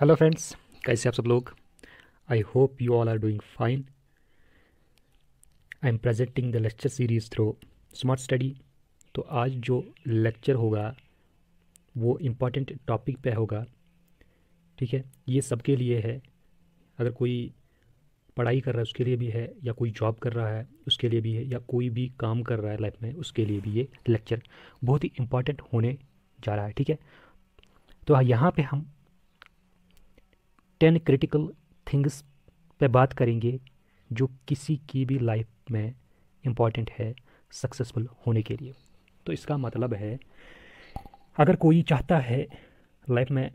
hello friends कैसे आप सब लोग I hope you all are doing fine I am presenting the lecture series through smart study तो आज जो लेक्चर होगा वो इम्पॉर्टेंट टॉपिक पे होगा ठीक है ये सबके लिए है अगर कोई पढ़ाई कर रहा है उसके लिए भी है या कोई जॉब कर रहा है उसके लिए भी है या कोई भी काम कर रहा है लाइफ में उसके लिए भी ये लेक्चर बहुत ही इम्पॉर्टेंट होने जा रहा है ठीक है तो यहाँ पे हम टेन क्रिटिकल थिंग्स पे बात करेंगे जो किसी की भी लाइफ में इम्पॉर्टेंट है सक्सेसफुल होने के लिए तो इसका मतलब है अगर कोई चाहता है लाइफ में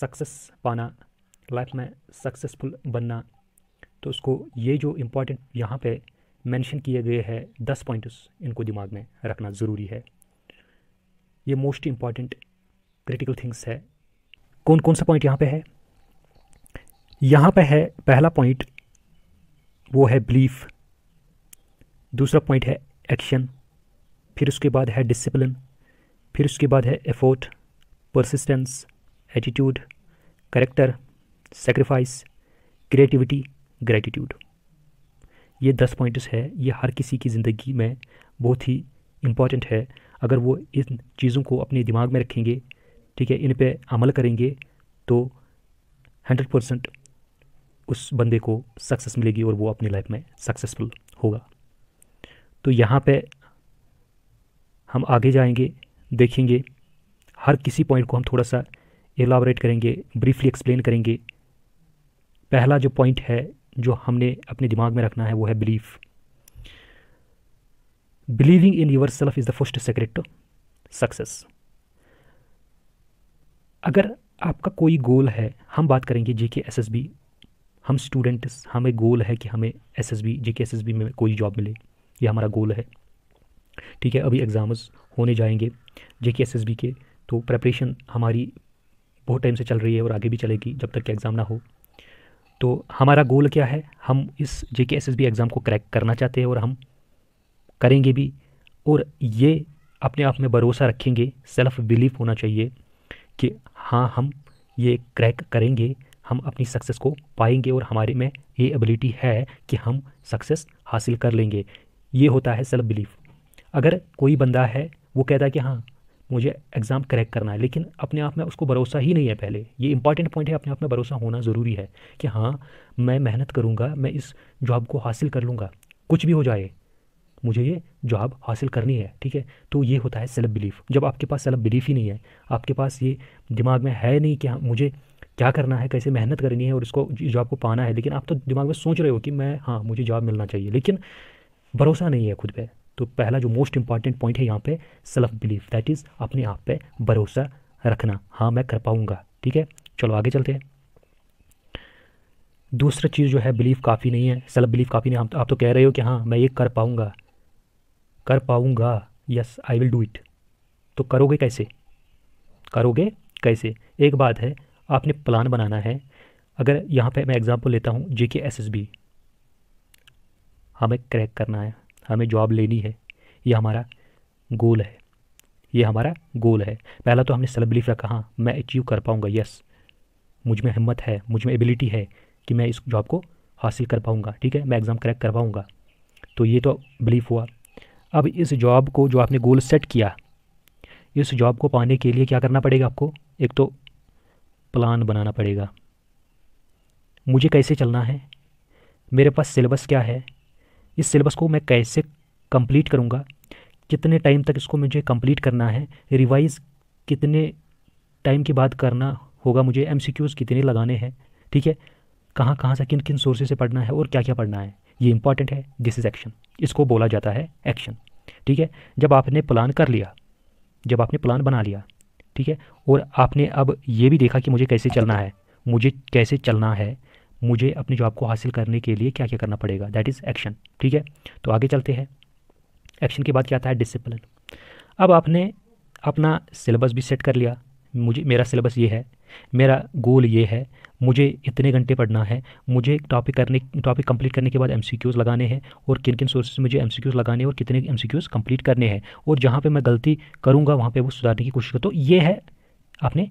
सक्सेस पाना लाइफ में सक्सेसफुल बनना तो उसको ये जो इम्पोर्टेंट यहाँ पे मेंशन किए गए हैं दस पॉइंट्स इनको दिमाग में रखना ज़रूरी है ये मोस्ट इम्पॉर्टेंट क्रिटिकल थिंग्स है कौन कौन सा पॉइंट यहाँ पे है यहाँ पे है पहला पॉइंट वो है बिलीफ दूसरा पॉइंट है एक्शन फिर उसके बाद है डिसिप्लिन फिर उसके बाद है effort persistence attitude character sacrifice creativity gratitude ये दस पॉइंट्स है ये हर किसी की ज़िंदगी में बहुत ही इम्पॉर्टेंट है अगर वो इन चीज़ों को अपने दिमाग में रखेंगे ठीक है इन पे अमल करेंगे तो हंड्रेड परसेंट उस बंदे को सक्सेस मिलेगी और वो अपनी लाइफ में सक्सेसफुल होगा तो यहाँ पे हम आगे जाएंगे देखेंगे हर किसी पॉइंट को हम थोड़ा सा एलाबरेट करेंगे ब्रीफली एक्सप्लेन करेंगे पहला जो पॉइंट है जो हमने अपने दिमाग में रखना है वो है belief believing in yourself is the first secret to success अगर आपका कोई गोल है हम बात करेंगे G K S S B हम स्टूडेंट्स हमें गोल है कि हमें S S B J K S S B में कोई जॉब मिले ये हमारा गोल है ठीक है अभी एग्ज़ाम्स होने जाएंगे जे के एस एस बी के तो प्रेपरेशन हमारी बहुत टाइम से चल रही है और आगे भी चलेगी जब तक कि एग्ज़ाम ना हो तो हमारा गोल क्या है हम इस J K S S B exam को क्रैक करना चाहते हैं और हम करेंगे भी और ये अपने आप में भरोसा रखेंगे सेल्फ़ बिलीफ होना चाहिए कि हाँ हम ये क्रैक करेंगे हम अपनी सक्सेस को पाएंगे और हमारे में ये एबिलिटी है कि हम सक्सेस हासिल कर लेंगे ये होता है सेल्फ बिलीफ अगर कोई बंदा है वो कहता है कि हाँ मुझे एग्ज़ाम क्रैक करना है लेकिन अपने आप में उसको भरोसा ही नहीं है पहले ये इंपॉर्टेंट पॉइंट है अपने आप में भरोसा होना ज़रूरी है कि हाँ मैं मेहनत करूँगा मैं इस जॉब को हासिल कर लूँगा कुछ भी हो जाए मुझे ये जॉब हासिल करनी है ठीक है तो ये होता है सेल्फ बिलीफ जब आपके पास सेल्फ बिलीफ ही नहीं है आपके पास ये दिमाग में है नहीं कि हाँ मुझे क्या करना है कैसे मेहनत करनी है और इसको जॉब को पाना है लेकिन आप तो दिमाग में सोच रहे हो कि मैं हाँ मुझे जॉब मिलना चाहिए लेकिन भरोसा नहीं है खुद पे तो पहला जो मोस्ट इंपॉर्टेंट पॉइंट है यहाँ पे सेल्फ बिलीफ दैट इज़ अपने आप पे भरोसा रखना हाँ मैं कर पाऊँगा ठीक है चलो आगे चलते हैं दूसरा चीज़ जो है बिलीफ काफ़ी नहीं है सेल्फ बिलीफ काफ़ी नहीं आप तो कह रहे हो कि हाँ मैं ये कर पाऊँगा कर पाऊँगा yes I will do it तो करोगे कैसे करोगे कैसे एक बात है आपने प्लान बनाना है अगर यहाँ पे मैं एग्ज़ाम्पल लेता हूँ J K S S B हमें क्रैक करना है हमें जॉब लेनी है ये हमारा गोल है ये हमारा गोल है पहला तो हमने सेल्फ बिलीफ रखा हाँ मैं अचीव कर पाऊँगा यस मुझ में हिम्मत है मुझ में एबिलिटी है कि मैं इस जॉब को हासिल कर पाऊँगा ठीक है मैं एग्ज़ाम क्रैक कर पाऊँगा तो ये तो बिलीफ हुआ अब इस जॉब को जो आपने गोल सेट किया इस जॉब को पाने के लिए क्या करना पड़ेगा आपको एक तो प्लान बनाना पड़ेगा मुझे कैसे चलना है मेरे पास सिलेबस क्या है इस सिलेबस को मैं कैसे कंप्लीट करूँगा कितने टाइम तक इसको मुझे कंप्लीट करना है रिवाइज कितने टाइम के बाद करना होगा मुझे एम कितने लगाने हैं ठीक है कहाँ कहाँ से किन किन सोर्सेज से पढ़ना है और क्या क्या पढ़ना है ये इंपॉर्टेंट है दिस इज़ एक्शन इसको बोला जाता है एक्शन ठीक है जब आपने प्लान कर लिया जब आपने प्लान बना लिया ठीक है और आपने अब ये भी देखा कि मुझे कैसे चलना है मुझे कैसे चलना है मुझे अपनी जॉब को हासिल करने के लिए क्या क्या करना पड़ेगा दैट इज़ एक्शन ठीक है तो आगे चलते हैं एक्शन के बाद क्या आता है डिसिप्लिन अब आपने अपना सिलेबस भी सेट कर लिया मुझे मेरा सिलेबस ये है मेरा गोल ये है मुझे इतने घंटे पढ़ना है मुझे टॉपिक करने टॉपिक कंप्लीट करने के बाद एम लगाने हैं और किन किन सोर्सेज मुझे एम लगाने हैं और कितने एम कंप्लीट करने हैं और जहाँ पर मैं गलती करूँगा वहाँ पर वो सुधारने की कोशिश करता तो ये है आपने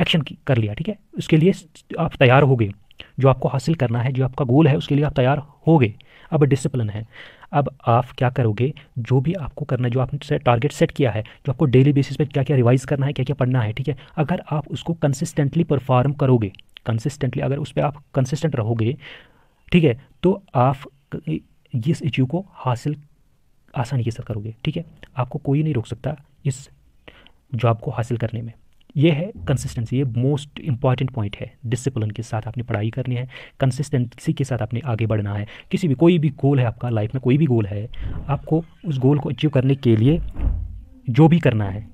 एक्शन कर लिया ठीक है उसके लिए आप तैयार हो गए जो आपको हासिल करना है जो आपका गोल है उसके लिए आप तैयार हो गए अब डिसिप्लिन है अब आप क्या करोगे जो भी आपको करना है जो आपने टारगेट सेट किया है जो आपको डेली बेसिस पे क्या क्या रिवाइज करना है क्या क्या पढ़ना है ठीक है अगर आप उसको कंसिस्टेंटली परफॉर्म करोगे कंसिस्टेंटली अगर उस पर आप कंसिस्टेंट रहोगे ठीक है तो आप इस अचीव को हासिल आसानी के साथ करोगे ठीक है आपको कोई नहीं रोक सकता इस जॉब को हासिल करने में ये है कंसिस्टेंसी ये मोस्ट इंपॉर्टेंट पॉइंट है डिसिप्लिन के साथ आपने पढ़ाई करनी है कंसिस्टेंसी के साथ आपने आगे बढ़ना है किसी भी कोई भी गोल है आपका लाइफ में कोई भी गोल है आपको उस गोल को अचीव करने के लिए जो भी करना है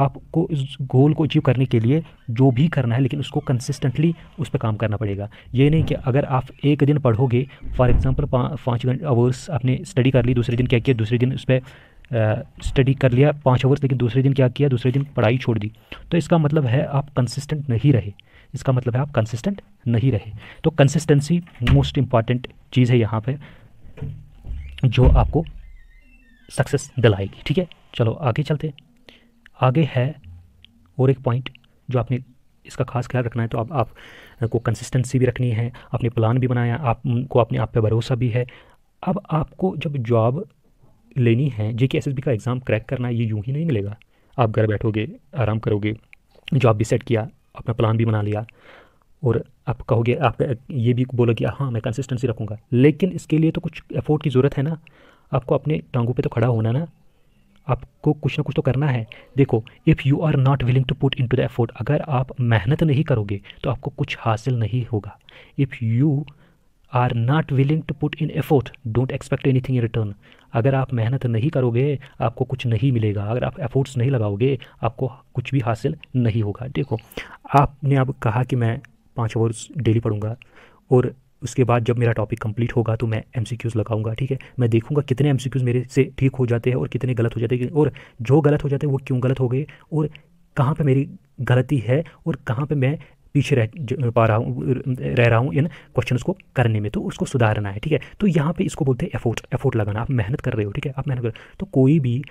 आपको इस गोल को अचीव करने के लिए जो भी करना है लेकिन उसको कंसिस्टेंटली उस पर काम करना पड़ेगा ये नहीं कि अगर आप एक दिन पढ़ोगे फॉर एग्ज़ाम्पल पाँच घंटे आवर्स आपने स्टडी कर ली दूसरे दिन क्या किया दूसरे दिन उस पर स्टडी कर लिया पाँच आवर्स लेकिन दूसरे दिन क्या किया दूसरे दिन पढ़ाई छोड़ दी तो इसका मतलब है आप कंसिस्टेंट नहीं रहे इसका मतलब है आप कंसिस्टेंट नहीं रहे तो कंसिस्टेंसी मोस्ट इम्पॉर्टेंट चीज़ है यहाँ पर जो आपको सक्सेस दिलाएगी ठीक है चलो आगे चलते आगे है और एक पॉइंट जो आपने इसका खास ख्याल रखना है तो आप आपको कंसिस्टेंसी भी रखनी है आपने प्लान भी बनाया आपको अपने आप पे भरोसा भी है अब आपको जब जॉब लेनी है J K S S B का एग्ज़ाम क्रैक करना है ये यूँ ही नहीं मिलेगा आप घर बैठोगे आराम करोगे जॉब भी सेट किया अपना प्लान भी बना लिया और आप कहोगे आप ये भी बोलोगे कि हाँ मैं कंसिस्टेंसी रखूँगा लेकिन इसके लिए तो कुछ एफोर्ट की ज़रूरत है ना आपको अपने टांगों पे तो खड़ा होना ना आपको कुछ ना कुछ तो करना है देखो if you are not willing to put in to the effort अगर आप मेहनत नहीं करोगे तो आपको कुछ हासिल नहीं होगा if you are not willing to put in effort don't expect anything in return अगर आप मेहनत नहीं करोगे आपको कुछ नहीं मिलेगा अगर आप एफोर्ट्स नहीं लगाओगे आपको कुछ भी हासिल नहीं होगा देखो आपने अब कहा कि मैं पाँच ओवर डेली पढ़ूंगा और उसके बाद जब मेरा टॉपिक कंप्लीट होगा तो मैं एम लगाऊंगा ठीक है मैं देखूंगा कितने एम मेरे से ठीक हो जाते हैं और कितने गलत हो जाते हैं और जो गलत हो जाते हैं वो क्यों गलत हो गए और कहाँ पे मेरी गलती है और कहाँ पे मैं पीछे रह पा रहा हूँ रह रहा हूँ इन क्वेश्चन को करने में तो उसको सुधारना है ठीक है तो यहाँ पर इसको बोलते हैं एफोर्ट एफोर्ट लगाना आप मेहनत कर रहे हो ठीक है आप मेहनत कर तो कोई भी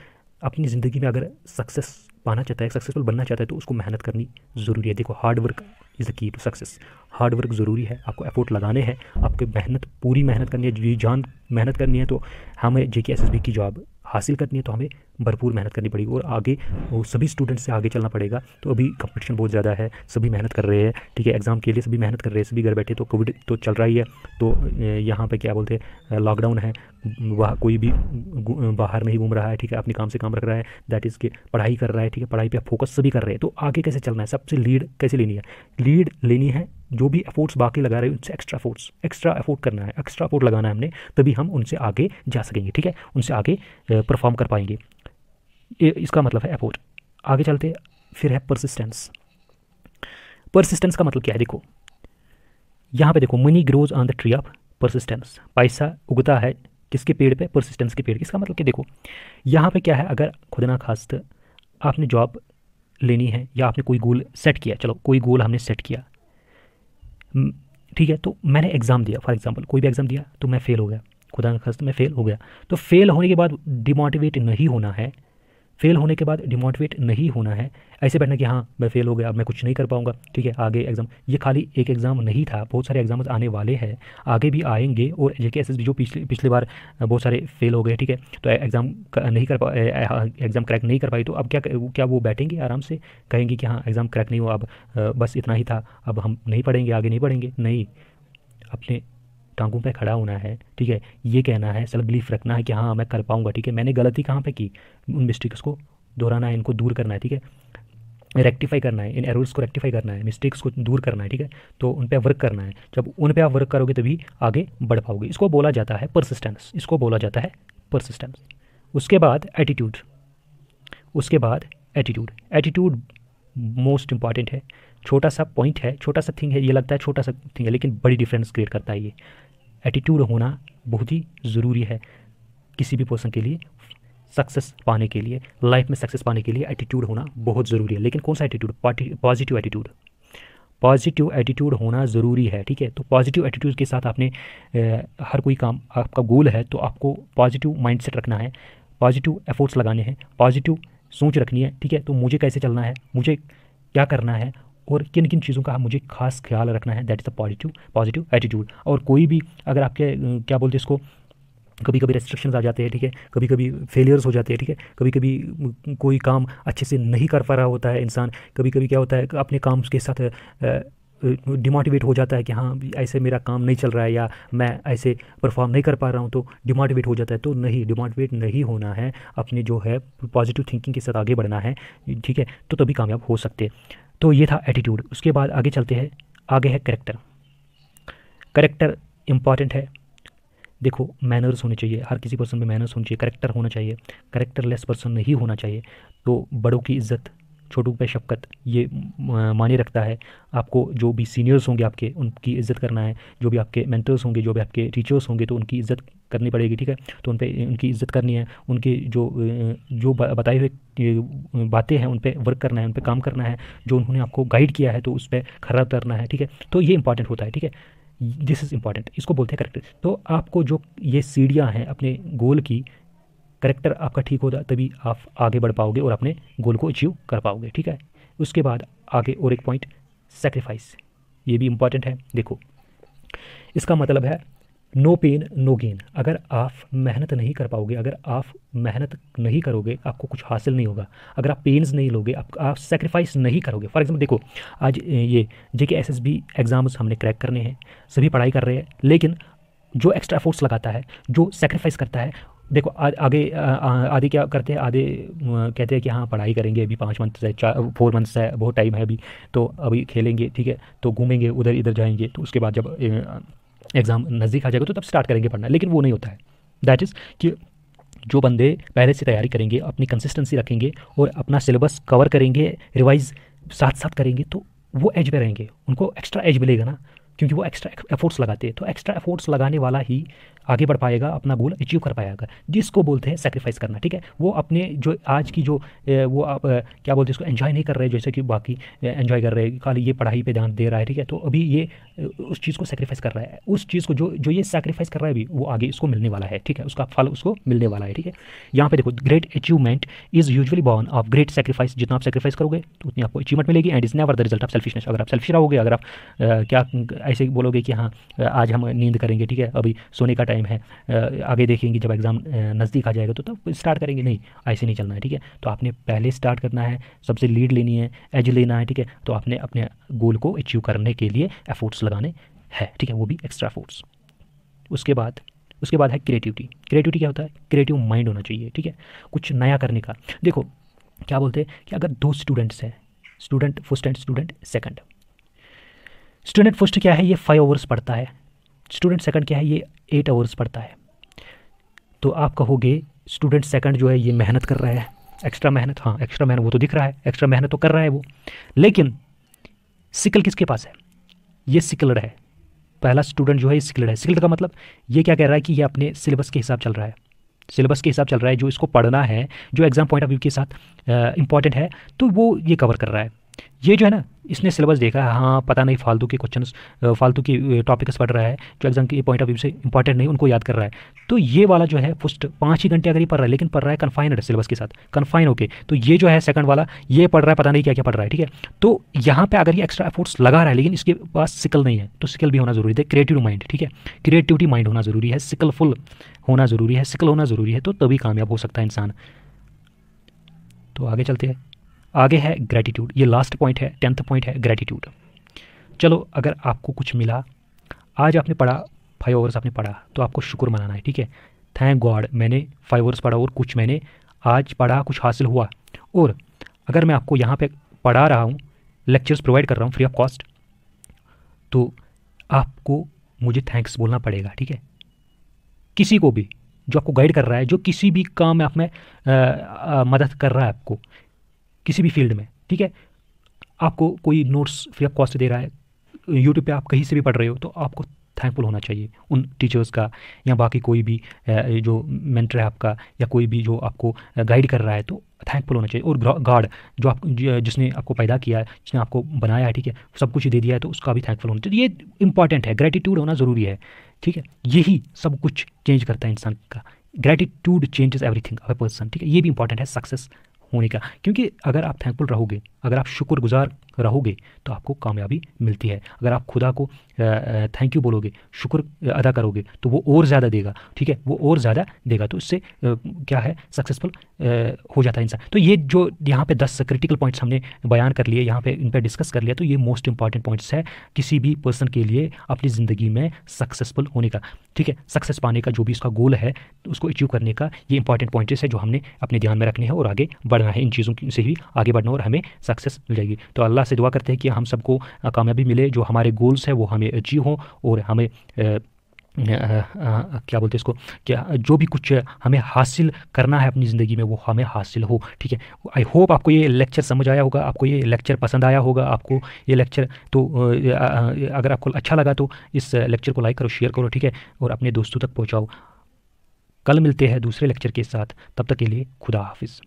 अपनी ज़िंदगी में अगर सक्सेस पाना चाहता है सक्सेसफुल बनना चाहता है तो उसको मेहनत करनी ज़रूरी है देखो hard work is the key to success hard work ज़रूरी है आपको एफोर्ट लगाने हैं आपको मेहनत पूरी मेहनत करनी है जी जान मेहनत करनी है तो हमें J K S S B की जॉब हासिल करनी है तो हमें भरपूर मेहनत करनी पड़ेगी और आगे वो सभी स्टूडेंट्स से आगे चलना पड़ेगा तो अभी कंपटीशन बहुत ज़्यादा है सभी मेहनत कर रहे हैं ठीक है एग्ज़ाम के लिए सभी मेहनत कर रहे हैं सभी घर बैठे तो कोविड तो चल रहा ही है तो यहाँ पर क्या बोलते हैं लॉकडाउन है वह कोई भी बाहर नहीं घूम रहा है ठीक है अपने काम से काम रख रहा है दैट इज़ के पढ़ाई कर रहा है ठीक है पढ़ाई पर फोकस सभी कर रहे हैं तो आगे कैसे चलना है सबसे लीड कैसे लेनी है लीड लेनी है जो भी एफोर्ट्स बाकी लगा रहे हैं उनसे एक्स्ट्रा एफोर्ट्स एक्स्ट्रा एफोर्ट करना है एक्स्ट्रा एफोर्ट लगाना है हमने तभी हम उनसे आगे जा सकेंगे ठीक है उनसे आगे परफॉर्म कर पाएंगे इसका मतलब है एफोर्ट आगे चलते फिर है परसिस्टेंस परसिस्टेंस का मतलब क्या है देखो यहाँ पे देखो money grows on the tree of persistence पैसा उगता है किसके पेड़ पे परसिस्टेंस के पेड़ इसका मतलब कि देखो यहाँ पे क्या है अगर खुद ना खास्त आपने जॉब लेनी है या आपने कोई गोल सेट किया चलो कोई गोल हमने सेट किया ठीक है तो मैंने एग्ज़ाम दिया फॉर एग्ज़ाम्पल कोई भी एग्ज़ाम दिया तो मैं फ़ेल हो गया खुदा न में मैं फ़ेल हो गया तो फेल होने के बाद डिमोटिवेट नहीं होना है फेल होने के बाद डिमोटिवेट नहीं होना है ऐसे बैठना कि हाँ मैं फेल हो गया अब मैं कुछ नहीं कर पाऊंगा ठीक है आगे एग्जाम ये खाली एक एग्ज़ाम नहीं था बहुत सारे एग्जाम्स आने वाले हैं आगे भी आएंगे और जेके एस जो पिछले पिछली बार बहुत सारे फेल हो गए ठीक है तो एग्ज़ाम नहीं कर पा एग्ज़ाम हाँ, क्रैक नहीं कर पाई तो अब क्या क्या वो बैठेंगे आराम से कहेंगे कि हाँ एग्ज़ाम क्रैक नहीं हुआ अब बस इतना ही था अब हम नहीं पढ़ेंगे आगे नहीं पढ़ेंगे नहीं अपने टांगों पे खड़ा होना है ठीक है ये कहना है सेल्फ बिलीफ रखना है कि हाँ मैं कर पाऊँगा ठीक है मैंने गलती कहाँ पर की उन मिस्टेक्स को दोहराना है इनको दूर करना है ठीक है रेक्टिफाई करना है इन एरर्स को रेक्टिफाई करना है मिस्टेक्स को दूर करना है ठीक है तो उन पर वर्क करना है जब उन पर आप वर्क करोगे तभी आगे बढ़ पाओगे इसको बोला जाता है परसिस्टेंस इसको बोला जाता है परसिस्टेंस उसके बाद एटीट्यूड उसके बाद एटीट्यूड एटीट्यूड मोस्ट इंपॉर्टेंट है छोटा सा पॉइंट है छोटा सा थिंग है ये लगता है छोटा सा थिंग है लेकिन बड़ी डिफरेंस क्रिएट करता है ये एटीट्यूड होना बहुत ही ज़रूरी है किसी भी पर्सन के लिए सक्सेस पाने के लिए लाइफ में सक्सेस पाने के लिए एटीट्यूड होना बहुत ज़रूरी है लेकिन कौन सा attitude positive attitude positive attitude होना ज़रूरी है ठीक है तो पॉजिटिव एटीट्यूड के साथ आपने ए, हर कोई काम आपका गोल है तो आपको पॉजिटिव माइंडसेट रखना है पॉजिटिव एफर्ट्स लगाने हैं पॉजिटिव सोच रखनी है ठीक है तो मुझे कैसे चलना है मुझे क्या करना है और किन किन चीज़ों का मुझे खास ख्याल रखना है that is a positive positive attitude और कोई भी अगर आपके क्या बोलते हैं इसको कभी कभी रेस्ट्रिक्शंस आ जाते हैं ठीक है कभी कभी फेलियर्स हो जाते हैं ठीक है कभी कभी कोई काम अच्छे से नहीं कर पा रहा होता है इंसान कभी कभी क्या होता है अपने काम के साथ डिमोटिवेट हो जाता है कि हाँ ऐसे मेरा काम नहीं चल रहा है या मैं ऐसे परफॉर्म नहीं कर पा रहा हूँ तो डिमोटिवेट हो जाता है तो नहीं डिमोटिवेट नहीं होना है अपने जो है पॉजिटिव थिंकिंग के साथ आगे बढ़ना है ठीक है तो तभी कामयाब हो सकते हैं तो ये था एटीट्यूड उसके बाद आगे चलते हैं आगे है करेक्टर करेक्टर इम्पॉर्टेंट है देखो मैनर्स होने चाहिए हर किसी पर्सन में मैनर्स होने चाहिए करेक्टर होना चाहिए लेस पर्सन नहीं होना चाहिए तो बड़ों की इज्जत छोटू पे शफकत ये माने रखता है आपको जो भी सीनियर्स होंगे आपके उनकी इज्जत करना है जो भी आपके मेंटर्स होंगे जो भी आपके टीचर्स होंगे तो उनकी इज्जत करनी पड़ेगी ठीक है तो उन पर उनकी इज्जत करनी है उनके जो जो बताए हुए बातें हैं उन पर वर्क करना है उन पर काम करना है जो उन्होंने आपको गाइड किया है तो उस पर खरा उतरना है ठीक है तो ये इंपॉर्टेंट होता है ठीक है दिस इज़ इंपॉर्टेंट इसको बोलते हैं करेक्ट तो आपको जो ये सीढ़ियाँ हैं अपने गोल की करेक्टर आपका ठीक होगा तभी आप आगे बढ़ पाओगे और अपने गोल को अचीव कर पाओगे ठीक है उसके बाद आगे और एक पॉइंट सेक्रीफाइस ये भी इम्पॉर्टेंट है देखो इसका मतलब है नो पेन नो गेन अगर आप मेहनत नहीं कर पाओगे अगर आप मेहनत नहीं करोगे आपको कुछ हासिल नहीं होगा अगर आप पेन्स नहीं लोगे आप आप सेक्रीफाइस नहीं करोगे फॉर एग्जांपल देखो आज ये J K S S B exams हमने क्रैक करने हैं सभी पढ़ाई कर रहे हैं लेकिन जो एक्स्ट्रा एफोर्ट्स लगाता है जो सेक्रीफाइस करता है देखो आ, आगे आधे क्या करते हैं आधे कहते हैं कि हाँ पढ़ाई करेंगे अभी पाँच मंथ है चार फोर मंथ्स है बहुत टाइम है अभी तो अभी खेलेंगे ठीक है तो घूमेंगे उधर इधर जाएंगे तो उसके बाद जब एग्ज़ाम नज़दीक आ जाएगा तो तब स्टार्ट करेंगे पढ़ना लेकिन वो नहीं होता है दैट इज़ कि जो बंदे पहले से तैयारी करेंगे अपनी कंसिस्टेंसी रखेंगे और अपना सिलेबस कवर करेंगे रिवाइज़ साथ साथ करेंगे तो वो एज पे रहेंगे उनको एक्स्ट्रा एज मिलेगा ना क्योंकि वो एक्स्ट्रा एफोर्ट्स लगाते हैं तो एक्स्ट्रा एफोर्ट्स लगाने वाला ही आगे बढ़ पाएगा अपना गोल अचीव कर पाएगा जिसको बोलते हैं सेक्रीफाइस करना ठीक है वो अपने जो आज की जो वो आप क्या बोलते हैं उसको एन्जॉय नहीं कर रहे जैसे कि बाकी एन्जॉय कर रहे हैं खाली ये पढ़ाई पे ध्यान दे रहा है ठीक है तो अभी ये उस चीज़ को सेक्रीफाइस कर रहा है उस चीज़ को जो जो ये सेक्रीफाइस कर रहा है अभी वो आगे इसको मिलने वाला है ठीक है उसका फल उसको मिलने वाला है ठीक है यहाँ पे देखो great achievement is usually born of great sacrifice जितना आप सेक्रीफाइस करोगे तो उतनी आपको अचीवमेंट मिलेगी and is never the result of selfishness अगर आप सेल्फिश रहोगे अगर आप क्या ऐसे बोलोगे कि हाँ आज हम नींद करेंगे ठीक है अभी सोने का टाइम है आगे देखेंगे जब एग्ज़ाम नज़दीक आ जाएगा तो तब तो स्टार्ट करेंगे नहीं ऐसे नहीं चलना है ठीक है तो आपने पहले स्टार्ट करना है सबसे लीड लेनी है एज लेना है ठीक है तो आपने अपने गोल को अचीव करने के लिए एफोर्ट्स लगाने हैं ठीक है वो भी एक्स्ट्रा एफोर्ट्स उसके बाद उसके बाद है क्रिएटिविटी क्रिएटिविटी क्या होता है क्रिएटिव माइंड होना चाहिए ठीक है कुछ नया करने का देखो क्या बोलते हैं कि अगर दो स्टूडेंट्स हैं student first and student second student first क्या है ये फाइव आवर्स पढ़ता है स्टूडेंट सेकंड क्या है ये एट आवर्स पढ़ता है तो आप कहोगे स्टूडेंट सेकंड जो है ये मेहनत कर रहा है एक्स्ट्रा मेहनत हाँ एक्स्ट्रा मेहनत वो तो दिख रहा है एक्स्ट्रा मेहनत तो कर रहा है वो लेकिन सिकल किसके पास है ये सिकलड है पहला स्टूडेंट जो है ये सिकलड है सिकलड का मतलब ये क्या कह रहा है कि ये अपने सिलेबस के हिसाब चल रहा है सिलेबस के हिसाब चल रहा है जो इसको पढ़ना है जो एग्ज़ाम पॉइंट ऑफ व्यू के साथ इंपॉर्टेंट है तो वो ये कवर कर रहा है ये जो है ना इसने सिलेबस देखा है हाँ पता नहीं फालतू के क्वेश्चन फालतू के टॉपिक्स पढ़ रहा है जो एग्जाम के पॉइंट ऑफ व्यू से इंपॉर्टेंट नहीं उनको याद कर रहा है तो ये वाला जो है फर्स्ट पाँच ही घंटे अगर ये पढ़ रहा है लेकिन पढ़ रहा है कन्फाइनड सिलेबस के साथ कन्फाइन होके तो ये जो है सेकंड वाला ये पढ़ रहा है पता नहीं क्या क्या पढ़ रहा है ठीक है तो यहाँ पर अगर ये एक्स्ट्रा एफोर्ट्स लगा रहा है लेकिन इसके पास सिकल नहीं है तो सिकल भी होना जरूरी है क्रिएटिव माइंड ठीक है क्रिएटिविटी माइंड होना जरूरी है सिकलफुल होना जरूरी है सिकल होना जरूरी है तो तभी कामयाब हो सकता है इंसान तो आगे चलते हैं आगे है ग्रेटिट्यूड ये लास्ट पॉइंट है टेंथ पॉइंट है ग्रेटिट्यूड चलो अगर आपको कुछ मिला आज आपने पढ़ा फाइव आवर्स आपने पढ़ा तो आपको शुक्र मनाना है ठीक है थैंक गॉड मैंने फाइव आवर्स पढ़ा और कुछ मैंने आज पढ़ा कुछ हासिल हुआ और अगर मैं आपको यहाँ पे पढ़ा रहा हूँ लेक्चर्स प्रोवाइड कर रहा हूँ फ्री ऑफ कॉस्ट तो आपको मुझे थैंक्स बोलना पड़ेगा ठीक है किसी को भी जो आपको गाइड कर रहा है जो किसी भी काम में आप में आ, आ, मदद कर रहा है आपको किसी भी फील्ड में ठीक है आपको कोई नोट्स फ्री ऑफ कॉस्ट दे रहा है यूट्यूब पे आप कहीं से भी पढ़ रहे हो तो आपको थैंकफुल होना चाहिए उन टीचर्स का या बाकी कोई भी जो मेंटर है आपका या कोई भी जो आपको गाइड कर रहा है तो थैंकफुल होना चाहिए और गार्ड जो आप जिसने आपको पैदा किया है जिसने आपको बनाया है ठीक है सब कुछ दे दिया है तो उसका भी थैंकफुल होना चाहिए तो ये इंपॉर्टेंट है ग्रेटिट्यूड होना ज़रूरी है ठीक है यही सब कुछ चेंज करता है इंसान का gratitude changes everything a person ठीक है ये भी इंपॉर्टेंट है सक्सेस होने का क्योंकि अगर आप थैंकफुल रहोगे अगर आप शुक्रगुजार रहोगे तो आपको कामयाबी मिलती है अगर आप खुदा को थैंक यू बोलोगे शुक्र अदा करोगे तो वो और ज़्यादा देगा ठीक है वो और ज़्यादा देगा तो इससे क्या है सक्सेसफुल हो जाता है इंसान तो ये जो यहाँ पे दस क्रिटिकल पॉइंट्स हमने बयान कर लिए यहाँ पे इन पर डिस्कस कर लिया तो ये मोस्ट इंपॉर्टेंट पॉइंट्स है किसी भी पर्सन के लिए अपनी ज़िंदगी में सक्सेसफुल होने का ठीक है सक्सेस पाने का जो भी उसका गोल है उसको अचीव करने का ये इंपॉर्टेंट पॉइंट्स है जो हमने अपने ध्यान में रखने हैं और आगे बढ़ना है इन चीज़ों से ही आगे बढ़ना और हमें सक्सेस मिल जाएगी तो अल्लाह अल्लाह से दुआ करते हैं कि हम सबको कामयाबी मिले जो हमारे गोल्स हैं वो हमें अचीव हों और हमें क्या बोलते हैं इसको क्या जो भी कुछ हमें हासिल करना है अपनी ज़िंदगी में वो हमें हासिल हो ठीक है आई होप आपको ये लेक्चर समझ आया होगा आपको ये लेक्चर पसंद आया होगा आपको ये लेक्चर तो अगर आपको अच्छा लगा तो इस लेक्चर को लाइक करो शेयर करो ठीक है और अपने दोस्तों तक पहुँचाओ कल मिलते हैं दूसरे लेक्चर के साथ तब तक के लिए खुदा हाफिज़